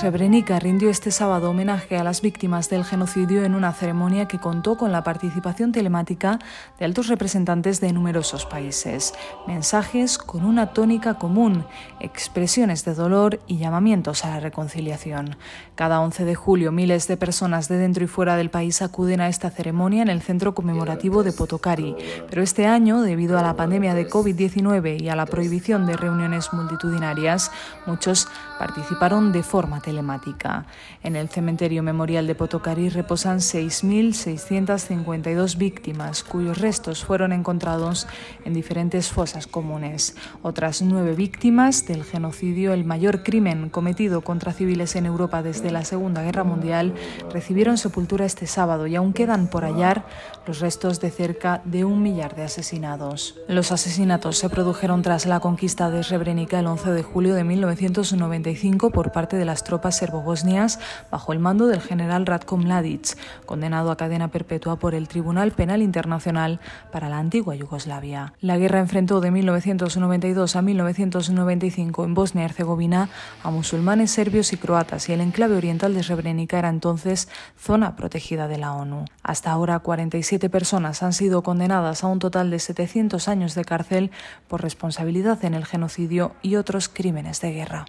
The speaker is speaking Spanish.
Srebrenica rindió este sábado homenaje a las víctimas del genocidio en una ceremonia que contó con la participación telemática de altos representantes de numerosos países. Mensajes con una tónica común, expresiones de dolor y llamamientos a la reconciliación. Cada 11 de julio, miles de personas de dentro y fuera del país acuden a esta ceremonia en el centro conmemorativo de Potokari, pero este año, debido a la pandemia de COVID-19 y a la prohibición de reuniones multitudinarias, muchos participaron de forma telemática. En el cementerio memorial de Potocari reposan 6.652 víctimas, cuyos restos fueron encontrados en diferentes fosas comunes. Otras nueve víctimas del genocidio, el mayor crimen cometido contra civiles en Europa desde la Segunda Guerra Mundial, recibieron sepultura este sábado y aún quedan por hallar los restos de cerca de un millar de asesinados. Los asesinatos se produjeron tras la conquista de Srebrenica el 11 de julio de 1995 por parte de las tropas tropas serbobosnias bajo el mando del general Ratko Mladic, condenado a cadena perpetua por el Tribunal Penal Internacional para la antigua Yugoslavia. La guerra enfrentó de 1992 a 1995 en Bosnia Herzegovina a musulmanes serbios y croatas y el enclave oriental de Srebrenica era entonces zona protegida de la ONU. Hasta ahora, 47 personas han sido condenadas a un total de 700 años de cárcel por responsabilidad en el genocidio y otros crímenes de guerra.